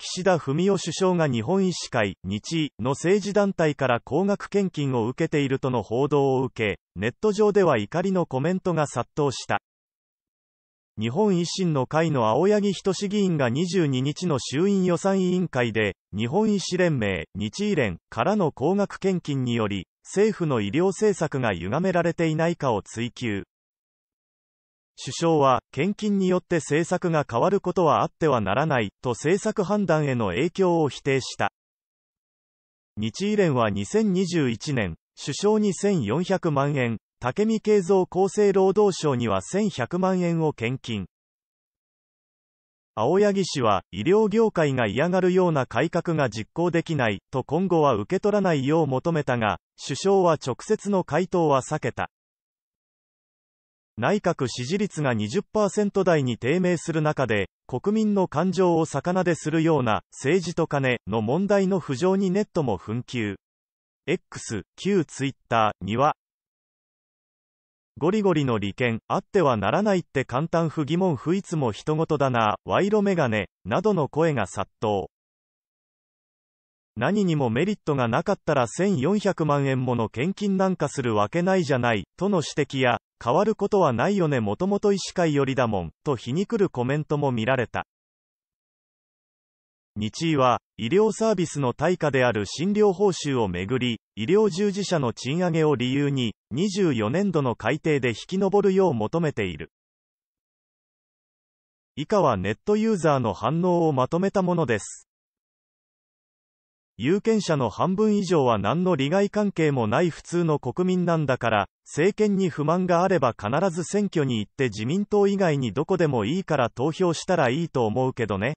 岸田文雄首相が日本医師会、日医の政治団体から高額献金を受けているとの報道を受け、ネット上では怒りのコメントが殺到した。日本維新の会の青柳仁議員が22日の衆院予算委員会で、日本医師連盟、日医連からの高額献金により、政府の医療政策が歪められていないかを追及。首相は、献金によって政策が変わることはあってはならない、と政策判断への影響を否定した。日医連は2021年、首相に1400万円、武見敬三厚生労働省には1100万円を献金。青柳氏は、医療業界が嫌がるような改革が実行できない、と今後は受け取らないよう求めたが、首相は直接の回答は避けた。内閣支持率が20%台に低迷する中で、国民の感情を逆なでするような、政治と金の問題の浮上にネットも紛糾。X、旧 Twitter には、ゴリゴリの利権、あってはならないって簡単不疑問不いつも人事だな、賄賂メガネ、などの声が殺到。何にもメリットがなかったら1400万円もの献金なんかするわけないじゃない、との指摘や、変わることはないよねもともと医師会寄りだもん、と皮肉るコメントも見られた。日医は、医療サービスの対価である診療報酬をめぐり、医療従事者の賃上げを理由に、24年度の改定で引き上るよう求めている。以下はネットユーザーの反応をまとめたものです。有権者の半分以上は何の利害関係もない普通の国民なんだから、政権に不満があれば必ず選挙に行って自民党以外にどこでもいいから投票したらいいと思うけどね。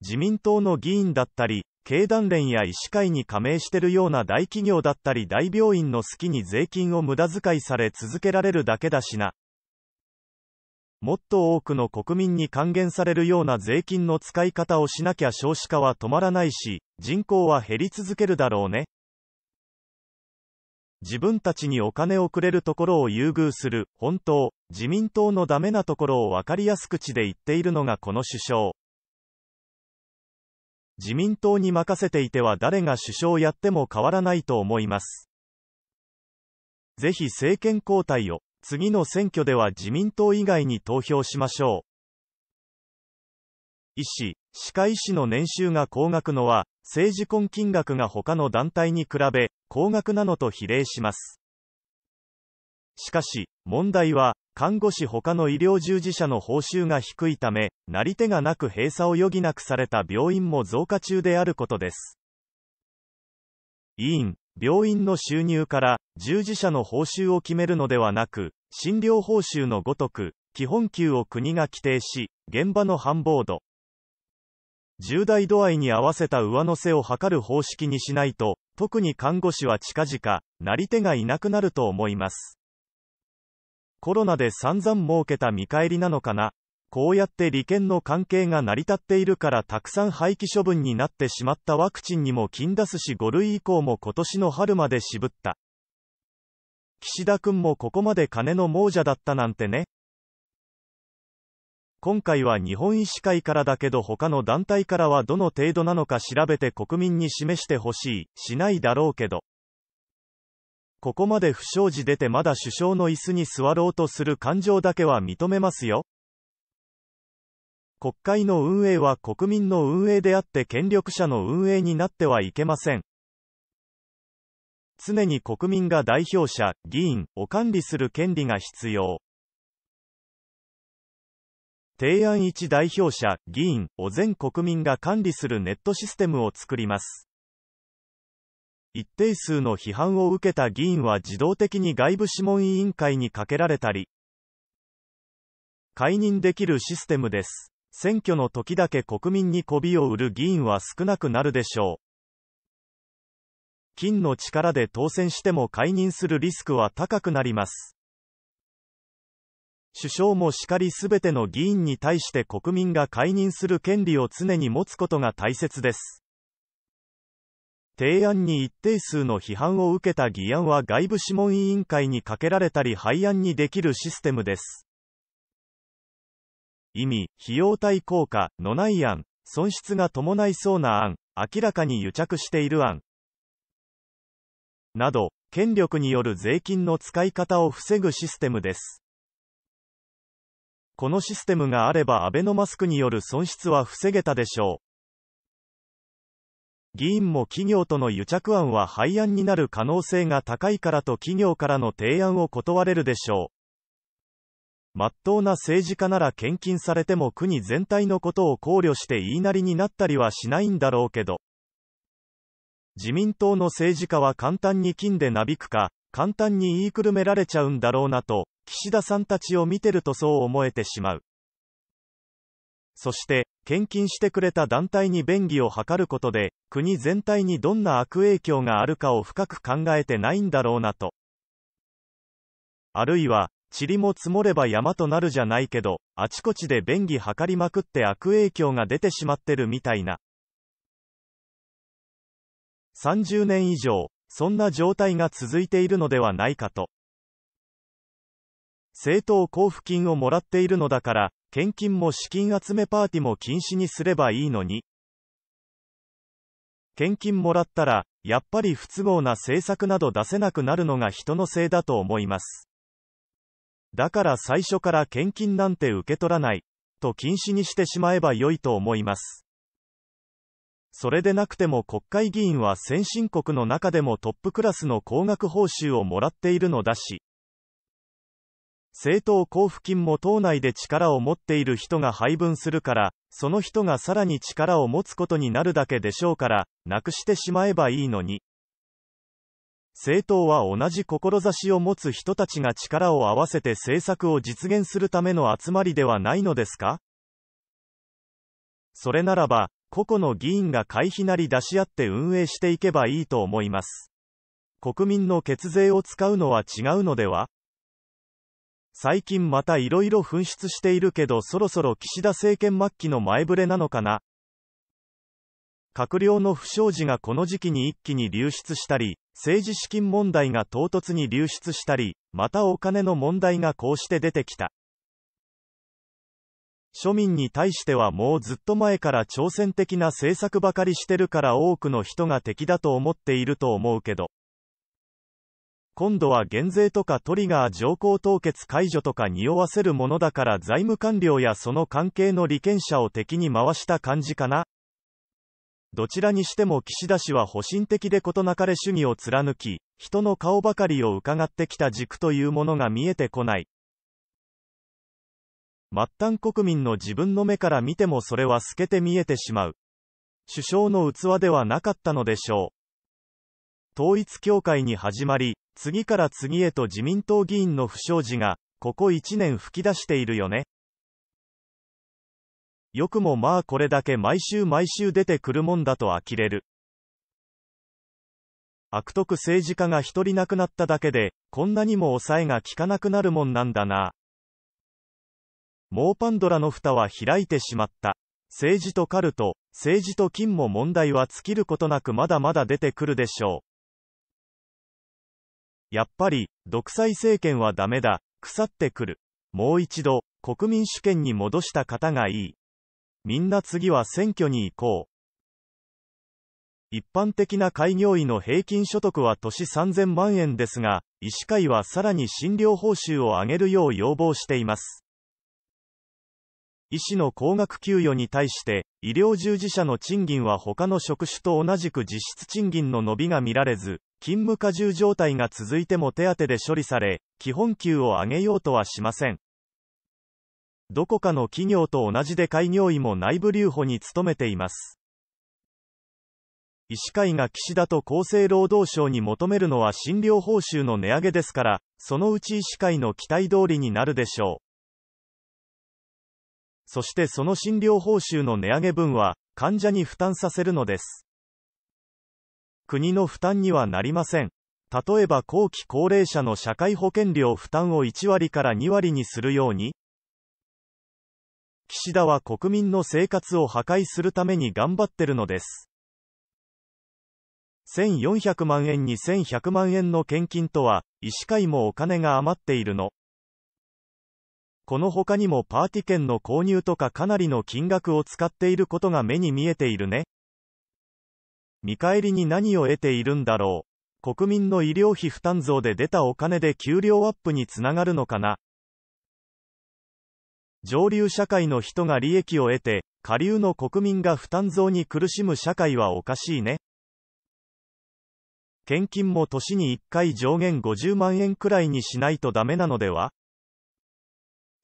自民党の議員だったり、経団連や医師会に加盟してるような大企業だったり大病院の好きに税金を無駄遣いされ続けられるだけだしな。もっと多くの国民に還元されるような税金の使い方をしなきゃ少子化は止まらないし、人口は減り続けるだろうね。自分たちにお金をくれるところを優遇する、本当、自民党のダメなところを分かりやすく口で言っているのがこの首相。自民党に任せていては誰が首相やっても変わらないと思います。ぜひ政権交代を。次の選挙では自民党以外に投票しましょう。医師、歯科医師の年収が高額のは、政治婚金額が他の団体に比べ、高額なのと比例します。しかし、問題は、看護師他の医療従事者の報酬が低いため、なり手がなく閉鎖を余儀なくされた病院も増加中であることです。委員、病院の収入から従事者の報酬を決めるのではなく、診療報酬のごとく、基本給を国が規定し、現場の繁忙度、重大度合いに合わせた上乗せを図る方式にしないと、特に看護師は近々、なり手がいなくなると思います。コロナで散々儲けた見返りなのかなこうやって利権の関係が成り立っているからたくさん廃棄処分になってしまったワクチンにも金出すし5類以降も今年の春まで渋った。岸田君もここまで金の亡者だったなんてね。今回は日本医師会からだけど他の団体からはどの程度なのか調べて国民に示してほしい、しないだろうけど。ここまで不祥事出てまだ首相の椅子に座ろうとする感情だけは認めますよ。国会の運営は国民の運営であって権力者の運営になってはいけません。常に国民が代表者、議員を管理する権利が必要。提案1代表者、議員を全国民が管理するネットシステムを作ります。一定数の批判を受けた議員は自動的に外部諮問委員会にかけられたり、解任できるシステムです。選挙の時だけ国民に媚びを売る議員は少なくなるでしょう。金の力で当選しても解任するリスクは高くなります。首相もしかりすべての議員に対して国民が解任する権利を常に持つことが大切です。提案に一定数の批判を受けた議案は外部諮問委員会にかけられたり廃案にできるシステムです。意味、費用対効果のない案、損失が伴いそうな案、明らかに癒着している案、など、権力による税金の使い方を防ぐシステムです。このシステムがあればアベノマスクによる損失は防げたでしょう。議員も企業との癒着案は廃案になる可能性が高いからと企業からの提案を断れるでしょう。真っ当な政治家なら献金されても国全体のことを考慮して言いなりになったりはしないんだろうけど。自民党の政治家は簡単に金でなびくか、簡単に言いくるめられちゃうんだろうなと、岸田さんたちを見てるとそう思えてしまう。そして、献金してくれた団体に便宜を図ることで、国全体にどんな悪影響があるかを深く考えてないんだろうなと。あるいは、塵も積もれば山となるじゃないけど、あちこちで便宜図りまくって悪影響が出てしまってるみたいな。30年以上、そんな状態が続いているのではないかと。政党交付金をもらっているのだから、献金も資金集めパーティーも禁止にすればいいのに。献金もらったら、やっぱり不都合な政策など出せなくなるのが人のせいだと思います。だから最初から献金なんて受け取らない、と禁止にしてしまえば良いと思います。それでなくても国会議員は先進国の中でもトップクラスの高額報酬をもらっているのだし、政党交付金も党内で力を持っている人が配分するから、その人がさらに力を持つことになるだけでしょうから、なくしてしまえばいいのに。政党は同じ志を持つ人たちが力を合わせて政策を実現するための集まりではないのですかそれならば、個々の議員が会費なり出し合って運営していけばいいと思います。国民の血税を使うのは違うのでは最近また色々噴出しているけどそろそろ岸田政権末期の前触れなのかな閣僚の不祥事がこの時期に一気に流出したり、政治資金問題が唐突に流出したり、またお金の問題がこうして出てきた。庶民に対してはもうずっと前から挑戦的な政策ばかりしてるから多くの人が敵だと思っていると思うけど。今度は減税とかトリガー条項凍結解除とか匂わせるものだから財務官僚やその関係の利権者を敵に回した感じかなどちらにしても岸田氏は保身的で事なかれ主義を貫き、人の顔ばかりを伺ってきた軸というものが見えてこない。末端国民の自分の目から見てもそれは透けて見えてしまう。首相の器ではなかったのでしょう。統一協会に始まり、次から次へと自民党議員の不祥事が、ここ1年吹き出しているよね。よくもまあこれだけ毎週毎週出てくるもんだと呆れる。悪徳政治家が一人亡くなっただけで、こんなにも抑えが効かなくなるもんなんだな。もうパンドラの蓋は開いてしまった。政治とカルト、政治と金も問題は尽きることなくまだまだ出てくるでしょう。やっぱり、独裁政権はダメだ、腐ってくる。もう一度、国民主権に戻した方がいい。みんな次は選挙に行こう。一般的な開業医の平均所得は年3000万円ですが、医師会はさらに診療報酬を上げるよう要望しています。医師の高額給与に対して、医療従事者の賃金は他の職種と同じく実質賃金の伸びが見られず、勤務過重状態が続いても手当で処理され、基本給を上げようとはしません。どこかの企業と同じで開業医も内部留保に努めています。医師会が岸田と厚生労働省に求めるのは診療報酬の値上げですから、そのうち医師会の期待通りになるでしょう。そしてその診療報酬の値上げ分は、患者に負担させるのです。国の負担にはなりません。例えば後期高齢者の社会保険料負担を1割から2割にするように、岸田は国民の生活を破壊するために頑張ってるのです。1400万円に1100万円の献金とは、医師会もお金が余っているの。この他にもパーティ券の購入とかかなりの金額を使っていることが目に見えているね。見返りに何を得ているんだろう。国民の医療費負担増で出たお金で給料アップにつながるのかな。上流社会の人が利益を得て、下流の国民が負担増に苦しむ社会はおかしいね。献金も年に1回上限50万円くらいにしないとダメなのでは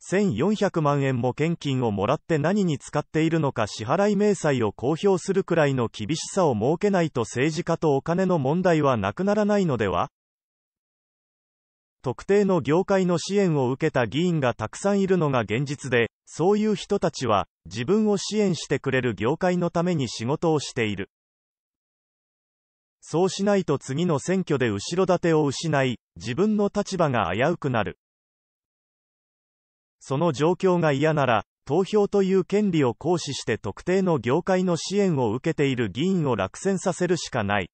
?1400 万円も献金をもらって何に使っているのか支払い明細を公表するくらいの厳しさを設けないと政治家とお金の問題はなくならないのでは特定の業界の支援を受けた議員がたくさんいるのが現実で、そういう人たちは、自分を支援してくれる業界のために仕事をしている。そうしないと次の選挙で後ろ盾を失い、自分の立場が危うくなる。その状況が嫌なら、投票という権利を行使して特定の業界の支援を受けている議員を落選させるしかない。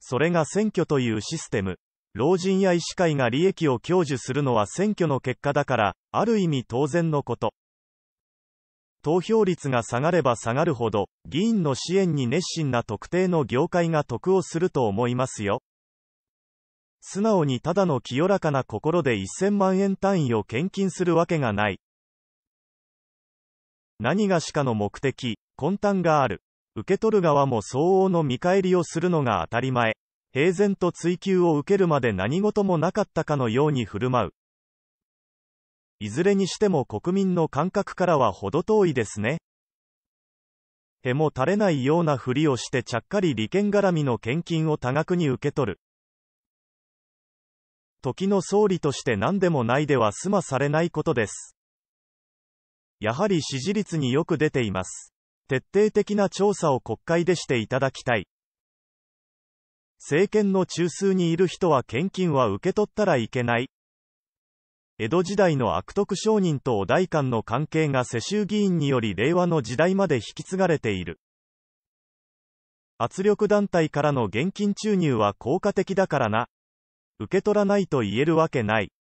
それが選挙というシステム。老人や医師会が利益を享受するのは選挙の結果だから、ある意味当然のこと。投票率が下がれば下がるほど、議員の支援に熱心な特定の業界が得をすると思いますよ。素直にただの清らかな心で1000万円単位を献金するわけがない。何がしかの目的、根端がある。受け取る側も相応の見返りをするのが当たり前。平然と追及を受けるまで何事もなかったかのように振る舞う。いずれにしても国民の感覚からは程遠いですね。へも垂れないようなふりをしてちゃっかり利権絡みの献金を多額に受け取る。時の総理として何でもないでは済まされないことです。やはり支持率によく出ています。徹底的な調査を国会でしていただきたい。政権の中枢にいる人は献金は受け取ったらいけない。江戸時代の悪徳商人とお代官の関係が世襲議員により令和の時代まで引き継がれている。圧力団体からの現金注入は効果的だからな。受け取らないと言えるわけない。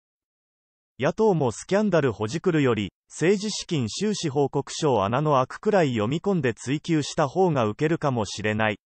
野党もスキャンダルほじくるより、政治資金収支報告書を穴の開くくらい読み込んで追及した方が受けるかもしれない。